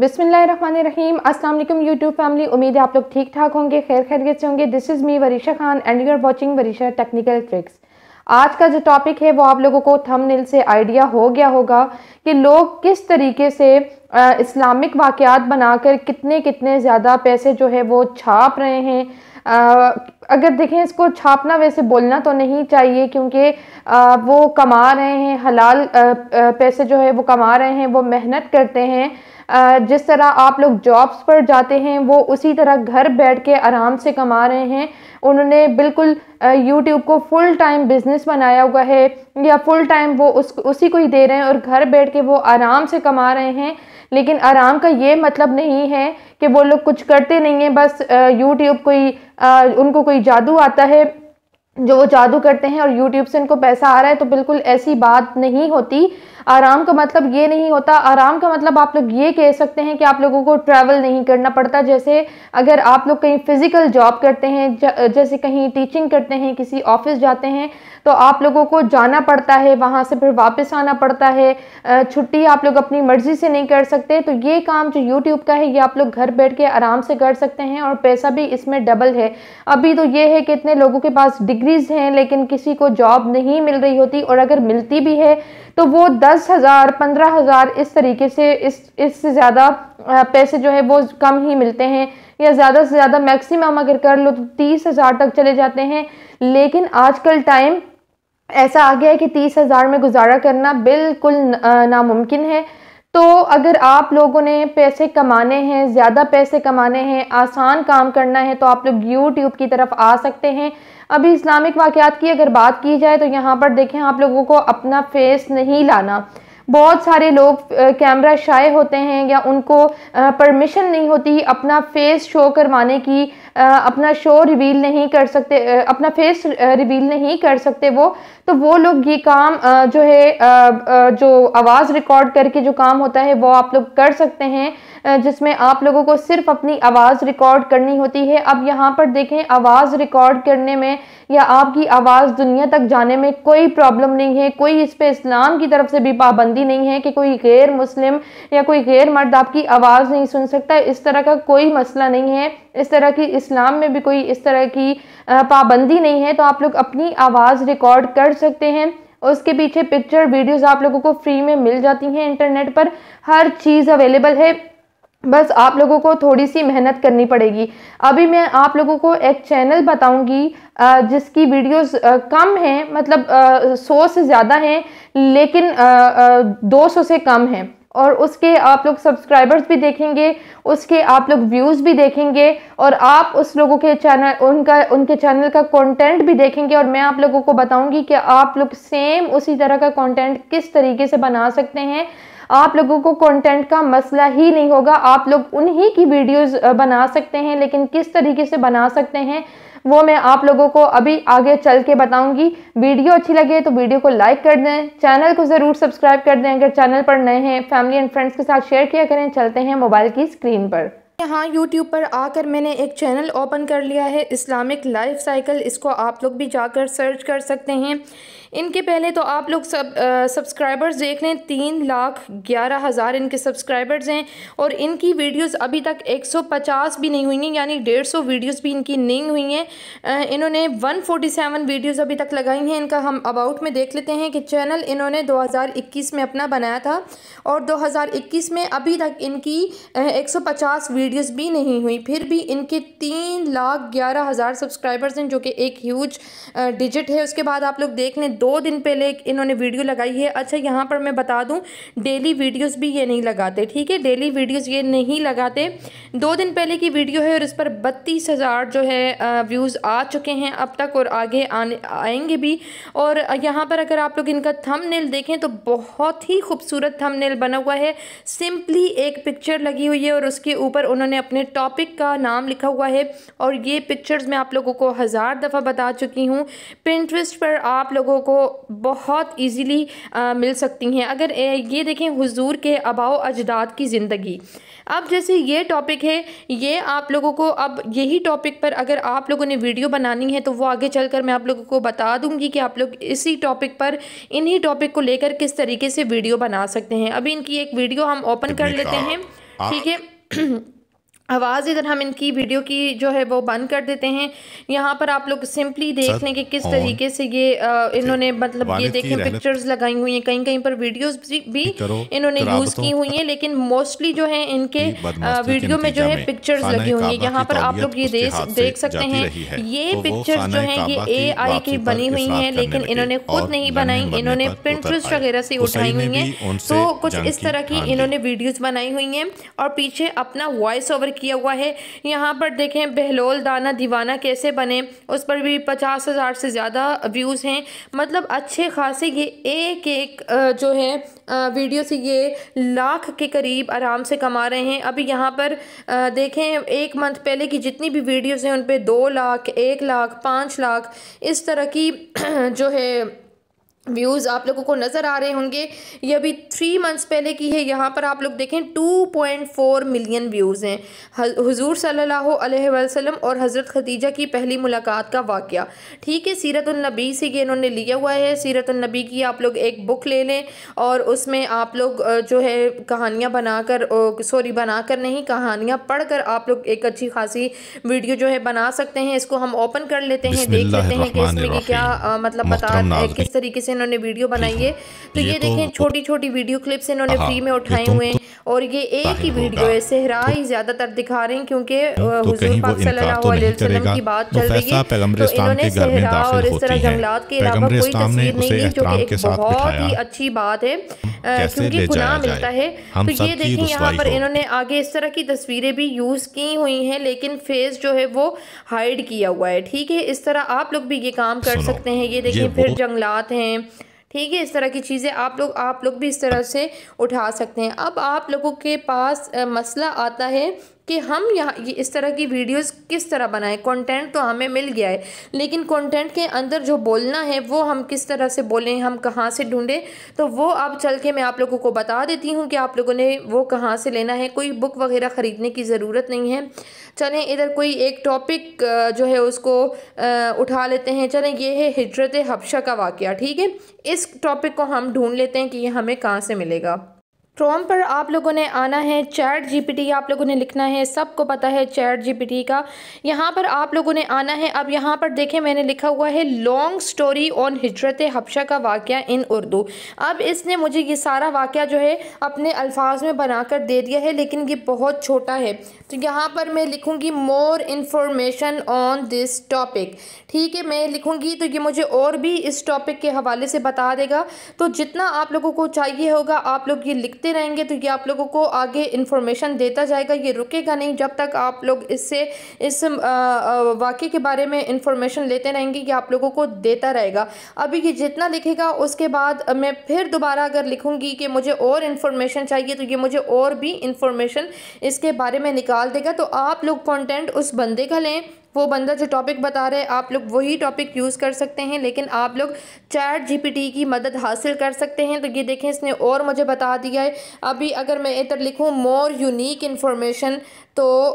बिसमीम Aslam YouTube family उम्मीद है आप लोग ठीक ठाक होंगे खैर खैरियत से होंगे this is me Warisha Khan and you are watching Warisha technical tricks आज का जो टॉपिक है वो आप लोगों को थंबनेल से आइडिया हो गया होगा कि लोग किस तरीके से इस्लामिक वाक़ात बनाकर कितने कितने ज़्यादा पैसे जो है वो छाप रहे हैं अगर देखें इसको छापना वैसे बोलना तो नहीं चाहिए क्योंकि वो कमा रहे हैं हलाल पैसे जो है वो कमा रहे हैं वो मेहनत करते हैं जिस तरह आप लोग जॉब्स पर जाते हैं वो उसी तरह घर बैठ के आराम से कमा रहे हैं उन्होंने बिल्कुल यूट्यूब को फुल टाइम बिज़नेस बनाया हुआ है या फुल टाइम वो उस उसी को ही दे रहे हैं और घर बैठ के वो आराम से कमा रहे हैं लेकिन आराम का ये मतलब नहीं है कि वो लोग कुछ करते नहीं हैं बस यूट्यूब कोई आ, उनको कोई जादू आता है जो वो जादू करते हैं और यूट्यूब से इनको पैसा आ रहा है तो बिल्कुल ऐसी बात नहीं होती आराम का मतलब ये नहीं होता आराम का मतलब आप लोग ये कह सकते हैं कि आप लोगों को ट्रैवल नहीं करना पड़ता जैसे अगर आप लोग कहीं फ़िज़िकल जॉब करते हैं जैसे कहीं टीचिंग करते हैं किसी ऑफिस जाते हैं तो आप लोगों को जाना पड़ता है वहाँ से फिर वापस आना पड़ता है छुट्टी आप लोग अपनी मर्ज़ी से नहीं कर सकते तो ये काम जो यूट्यूब का है ये आप लोग घर बैठ के आराम से कर सकते हैं और पैसा भी इसमें डबल है अभी तो ये है कि इतने लोगों के पास डिग्रीज़ हैं लेकिन किसी को जॉब नहीं मिल रही होती और अगर मिलती भी है तो वो दस हज़ार पंद्रह हज़ार इस तरीके से इस इससे ज़्यादा पैसे जो है वो कम ही मिलते हैं या ज़्यादा से ज़्यादा मैक्सिमम अगर कर लो तो तीस हज़ार तक चले जाते हैं लेकिन आजकल टाइम ऐसा आ गया है कि तीस हज़ार में गुजारा करना बिल्कुल नामुमकिन है तो अगर आप लोगों ने पैसे कमाने हैं ज़्यादा पैसे कमाने हैं आसान काम करना है तो आप लोग यूट्यूब की तरफ आ सकते हैं अभी इस्लामिक वाक़ात की अगर बात की जाए तो यहाँ पर देखें आप लोगों को अपना फेस नहीं लाना बहुत सारे लोग कैमरा शाये होते हैं या उनको परमिशन नहीं होती अपना फेस शो करवाने की अपना शो रिवील नहीं कर सकते अपना फेस रिवील नहीं कर सकते वो तो वो लोग ये काम जो है जो आवाज़ रिकॉर्ड करके जो काम होता है वो आप लोग कर सकते हैं जिसमें आप लोगों को सिर्फ अपनी आवाज़ रिकॉर्ड करनी होती है अब यहाँ पर देखें आवाज़ रिकॉर्ड करने में या आपकी आवाज़ दुनिया तक जाने में कोई प्रॉब्लम नहीं है कोई इस पर इस्लाम की तरफ से भी पाबंदी नहीं है कि कोई गैर मुस्लिम या कोई गैर मर्द आपकी आवाज़ नहीं सुन सकता इस तरह का कोई मसला नहीं है इस तरह की इस्लाम में भी कोई इस तरह की पाबंदी नहीं है तो आप लोग अपनी आवाज़ रिकॉर्ड कर सकते हैं उसके पीछे पिक्चर वीडियोस आप लोगों को फ्री में मिल जाती हैं इंटरनेट पर हर चीज़ अवेलेबल है बस आप लोगों को थोड़ी सी मेहनत करनी पड़ेगी अभी मैं आप लोगों को एक चैनल बताऊंगी जिसकी वीडियोस कम हैं मतलब सौ से ज़्यादा हैं लेकिन दो सौ से कम हैं और उसके आप लोग सब्सक्राइबर्स भी देखेंगे उसके आप लोग व्यूज़ भी देखेंगे और आप उस लोगों के चैनल उनका उनके चैनल का कंटेंट भी देखेंगे और मैं आप लोगों को बताऊंगी कि आप लोग सेम उसी तरह का कंटेंट किस तरीके से बना सकते हैं आप लोगों को कंटेंट का मसला ही नहीं होगा आप लोग उन्हीं की वीडियोस बना सकते हैं लेकिन किस तरीके से बना सकते हैं वो मैं आप लोगों को अभी आगे चल के बताऊंगी वीडियो अच्छी लगे तो वीडियो को लाइक कर दें चैनल को ज़रूर सब्सक्राइब कर दें अगर चैनल पर नए हैं फैमिली एंड फ्रेंड्स के साथ शेयर किया करें चलते हैं मोबाइल की स्क्रीन पर यहाँ YouTube पर आकर मैंने एक चैनल ओपन कर लिया है इस्लामिक लाइफ साइकिल इसको आप लोग भी जाकर सर्च कर सकते हैं इनके पहले तो आप लोग सब सब्सक्राइबर्स देख लें तीन लाख ग्यारह हज़ार इनके सब्सक्राइबर्स हैं और इनकी वीडियोस अभी तक 150 भी नहीं हुई हैं यानी डेढ़ सौ वीडियोज़ भी इनकी नहीं हुई हैं इन्होंने 147 वीडियोज़ अभी तक लगाई हैं इनका हम अबाउट में देख लेते हैं कि चैनल इन्होंने 2021 में अपना बनाया था और 2021 में अभी तक इनकी पचास वीडियो वीडियोस भी नहीं हुई फिर भी इनके तीन लाख ग्यारह हज़ार सब्सक्राइबर्स हैं जो कि एक ह्यूज डिजिट है उसके बाद आप लोग देख लें दो दिन पहले इन्होंने वीडियो लगाई है अच्छा यहाँ पर मैं बता दूँ डेली वीडियोज़ भी ये नहीं लगाते ठीक है डेली वीडियोज़ ये नहीं लगाते दो दिन पहले की वीडियो है और इस पर बत्तीस हज़ार जो है व्यूज़ आ चुके हैं अब तक और आगे आएंगे भी और यहाँ पर अगर आप लोग इनका थंबनेल देखें तो बहुत ही खूबसूरत थंबनेल बना हुआ है सिंपली एक पिक्चर लगी हुई है और उसके ऊपर उन्होंने अपने टॉपिक का नाम लिखा हुआ है और ये पिक्चर्स मैं आप लोगों को हज़ार दफ़ा बता चुकी हूँ पिंट्रस्ट पर आप लोगों को बहुत ईजीली मिल सकती हैं अगर ये देखें हुजूर के अबाव अजदाद की ज़िंदगी अब जैसे ये टॉपिक है ये आप लोगों को अब यही टॉपिक पर अगर आप लोगों ने वीडियो बनानी है तो वो आगे चलकर मैं आप लोगों को बता दूंगी कि आप लोग इसी टॉपिक पर इन्हीं टॉपिक को लेकर किस तरीके से वीडियो बना सकते हैं अभी इनकी एक वीडियो हम ओपन कर लेते हैं ठीक है आवाज़ इधर हम इनकी वीडियो की जो है वो बंद कर देते हैं यहाँ पर आप लोग सिंपली देख लें कि किस हाँ। तरीके से ये इन्होंने मतलब ये देखें पिक्चर्स लगाई हुई हैं कहीं कहीं पर वीडियोस भी, भी इन्होंने यूज़ की हुई हैं लेकिन मोस्टली जो है इनके वीडियो में जो है पिक्चर्स लगी हुई हैं यहाँ पर आप लोग ये देख सकते तो हैं ये पिक्चर्स जो हैं ये ए आई की बनी हुई हैं लेकिन इन्होंने खुद नहीं बनाई इन्होंने प्रिंट्रेस्ट वगैरह से उठाई हुई हैं तो कुछ इस तरह की हाँ इन्होंने वीडियोज़ बनाई हुई हैं और पीछे अपना वॉइस ओवर किया हुआ है यहाँ पर देखें बहलोल दाना दीवाना कैसे बने उस पर भी पचास हज़ार से ज़्यादा व्यूज़ हैं मतलब अच्छे खासे ये एक एक जो है वीडियो से ये लाख के करीब आराम से कमा रहे हैं अभी यहाँ पर देखें एक मंथ पहले की जितनी भी वीडियोज़ हैं उन पर दो लाख एक लाख पाँच लाख इस तरह की जो है व्यूज़ आप लोगों को नज़र आ रहे होंगे ये अभी थ्री मंथ्स पहले की है यहाँ पर आप लोग देखें two point four million views हैं हुजूर सल्लल्लाहु अलैहि वसल्लम और हज़रत खदीजा की पहली मुलाकात का वाक़ ठीक है सीरतुलनबी से ये इन्होंने लिया हुआ है सीरतुलनबी की आप लोग एक बुक ले लें और उसमें आप लोग जो है कहानियाँ बनाकर सॉरी बनाकर नहीं कहानियाँ पढ़ कर आप लोग एक अच्छी खासी वीडियो जो है बना सकते हैं इसको हम ओपन कर लेते हैं देख लेते हैं कि इसमें क्या मतलब बता किस तरीके से इन्होंने वीडियो बनाई है तो ये, ये तो देखें छोटी छोटी वीडियो क्लिप्स इन्होंने हाँ, फ्री में उठाए हुए हैं तो और ये एक ही वीडियो है सेहरा ही ज्यादातर दिखा रहे हैं क्योंकि तो की बात चल रही है तो इन्होंने सहरा और इस तरह जंगलात के अलावा कोई तस्वीर नहीं ली जो कि एक बहुत ही अच्छी बात है क्योंकि गुनाह मिलता है तो ये देखें यहाँ पर इन्होंने आगे इस तरह की तस्वीरें भी यूज की हुई हैं लेकिन फेस जो है वो हाइड किया हुआ है ठीक है इस तरह आप लोग भी ये काम कर सकते हैं ये देखिए फिर जंगलात हैं ठीक है इस तरह की चीज़ें आप लोग आप लोग भी इस तरह से उठा सकते हैं अब आप लोगों के पास मसला आता है कि हम यहाँ इस तरह की वीडियोस किस तरह बनाएं कंटेंट तो हमें मिल गया है लेकिन कंटेंट के अंदर जो बोलना है वो हम किस तरह से बोलें हम कहाँ से ढूंढें तो वो अब चल के मैं आप लोगों को बता देती हूँ कि आप लोगों ने वो कहाँ से लेना है कोई बुक वगैरह ख़रीदने की ज़रूरत नहीं है चलें इधर कोई एक टॉपिक जो है उसको उठा लेते हैं चलें ये है हजरत हबशा का वाक़ ठीक है इस टॉपिक को हम ढूंढ लेते हैं कि ये हमें कहाँ से मिलेगा क्रोम पर आप लोगों ने आना है चैट जीपीटी आप लोगों ने लिखना है सबको पता है चैट जीपीटी का यहाँ पर आप लोगों ने आना है अब यहाँ पर देखें मैंने लिखा हुआ है लॉन्ग स्टोरी ऑन हजरत हफ्शा का वाक़ इन उर्दू अब इसने मुझे ये सारा वाक़ जो है अपने अल्फाज में बनाकर दे दिया है लेकिन ये बहुत छोटा है तो यहाँ पर मैं लिखूँगी more information on this topic ठीक है मैं लिखूँगी तो ये मुझे और भी इस टॉपिक के हवाले से बता देगा तो जितना आप लोगों को चाहिए होगा आप लोग ये लिखते करते रहेंगे तो ये आप लोगों को आगे इन्फॉर्मेशन देता जाएगा ये रुकेगा नहीं जब तक आप लोग इससे इस वाक्य के बारे में इन्फॉर्मेशन लेते रहेंगे ये आप लोगों को देता रहेगा अभी ये जितना लिखेगा उसके बाद मैं फिर दोबारा अगर लिखूँगी कि मुझे और इन्फॉर्मेशन चाहिए तो ये मुझे और भी इन्फॉर्मेशन इसके बारे में निकाल देगा तो आप लोग कॉन्टेंट उस बंदे का लें वो बंदा जो टॉपिक बता रहे आप लोग वही टॉपिक यूज़ कर सकते हैं लेकिन आप लोग चैट जीपीटी की मदद हासिल कर सकते हैं तो ये देखें इसने और मुझे बता दिया है अभी अगर मैं इधर लिखूँ मोर यूनिक इन्फॉर्मेशन तो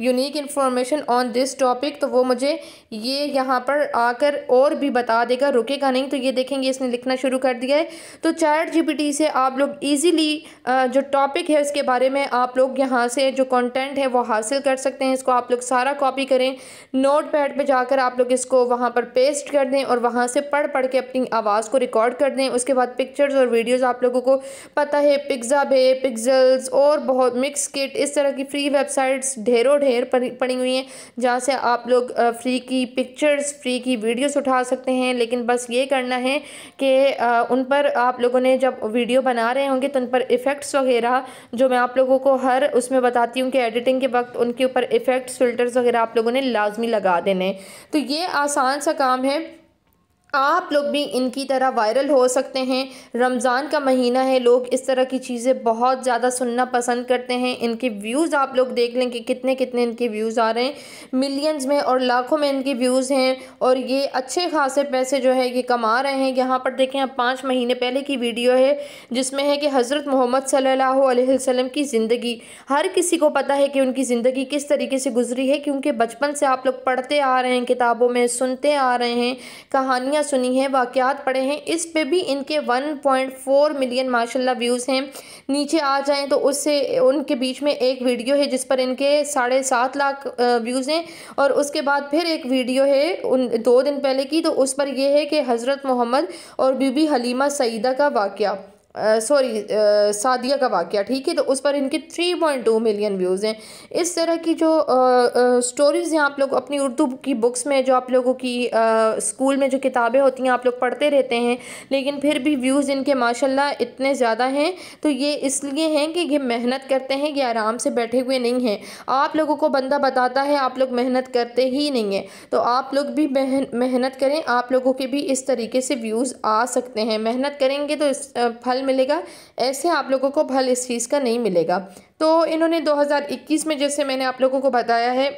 unique information on this topic तो वो मुझे ये यहाँ पर आकर और भी बता देगा रुकेगा नहीं तो ये देखेंगे इसने लिखना शुरू कर दिया है तो चैट जीपीटी से आप लोग इजीली जो टॉपिक है उसके बारे में आप लोग यहाँ से जो कंटेंट है वो हासिल कर सकते हैं इसको आप लोग सारा कॉपी करें नोट पैड पर जाकर आप लोग इसको वहाँ पर पेस्ट कर दें और वहाँ से पढ़ पढ़ के अपनी आवाज़ को रिकॉर्ड कर दें उसके बाद पिक्चर्स और वीडियोज़ आप लोगों को पता है पिज्ज़ा भे पिक्जल्स और बहुत मिक्स किट इस तरह की फ्री वेबसाइट्स ढेरों ढेर पड़ी हुई हैं जहाँ से आप लोग फ्री की पिक्चर्स फ्री की वीडियोस उठा सकते हैं लेकिन बस ये करना है कि उन पर आप लोगों ने जब वीडियो बना रहे होंगे तो उन पर इफ़ेक्ट्स वगैरह जो मैं आप लोगों को हर उसमें बताती हूँ कि एडिटिंग के वक्त उनके ऊपर इफ़ेक्ट्स फ़िल्टर्स वगैरह आप लोगों ने लाजमी लगा देने तो ये आसान सा काम है आप लोग भी इनकी तरह वायरल हो सकते हैं रमज़ान का महीना है लोग इस तरह की चीज़ें बहुत ज़्यादा सुनना पसंद करते हैं इनके व्यूज़ आप लोग देख लें कि कितने कितने इनके व्यूज़ आ रहे हैं मिलियंस में और लाखों में इनके व्यूज़ हैं और ये अच्छे खासे पैसे जो है ये कमा रहे हैं यहाँ पर देखें आप पाँच महीने पहले की वीडियो है जिसमें है कि हज़रत मोहम्मद सल्ला की ज़िंदगी हर किसी को पता है कि उनकी ज़िंदगी किस तरीके से गुजरी है क्योंकि बचपन से आप लोग पढ़ते आ रहे हैं किताबों में सुनते आ रहे हैं कहानियाँ कहानियाँ सुनी हैं वाक़ात पढ़े हैं इस पे भी इनके 1.4 मिलियन माशाल्लाह व्यूज़ हैं नीचे आ जाएँ तो उससे उनके बीच में एक वीडियो है जिस पर इनके साढ़े सात लाख व्यूज़ हैं और उसके बाद फिर एक वीडियो है उन दो दिन पहले की तो उस पर यह है कि हज़रत मोहम्मद और बीबी हलीमा सईदा का वाक़ सॉरी सादिया का वाक्य ठीक है तो उस पर इनके three point two million views हैं इस तरह की जो स्टोरीज़ हैं आप लोग अपनी उर्दू की बुक्स में जो आप लोगों की स्कूल में जो किताबें होती हैं आप लोग पढ़ते रहते हैं लेकिन फिर भी व्यूज़ इनके माशाल्लाह इतने ज़्यादा हैं तो ये इसलिए हैं कि ये मेहनत करते हैं ये आराम से बैठे हुए नहीं हैं आप लोगों को बंदा बताता है आप लोग मेहनत करते ही नहीं हैं तो आप लोग भी मेहनत करें आप लोगों के भी इस तरीके से व्यूज़ आ सकते हैं मेहनत करेंगे तो इस फल मिलेगा ऐसे आप लोगों को फल इस चीज़ का नहीं मिलेगा तो इन्होंने 2021 में जैसे मैंने आप लोगों को बताया है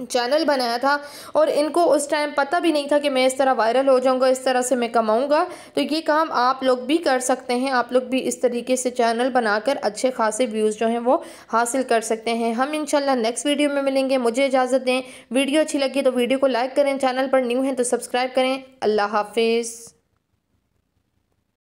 चैनल बनाया था और इनको उस टाइम पता भी नहीं था कि मैं इस तरह वायरल हो जाऊंगा इस तरह से मैं कमाऊंगा तो ये काम आप लोग भी कर सकते हैं आप लोग भी इस तरीके से चैनल बनाकर अच्छे खासे व्यूज़ जो हैं वो हासिल कर सकते हैं हम इंशाल्लाह नेक्स्ट वीडियो में मिलेंगे मुझे इजाज़त दें वीडियो अच्छी लगी तो वीडियो को लाइक करें चैनल पर न्यू हैं तो सब्सक्राइब करें अल्लाह हाफिज़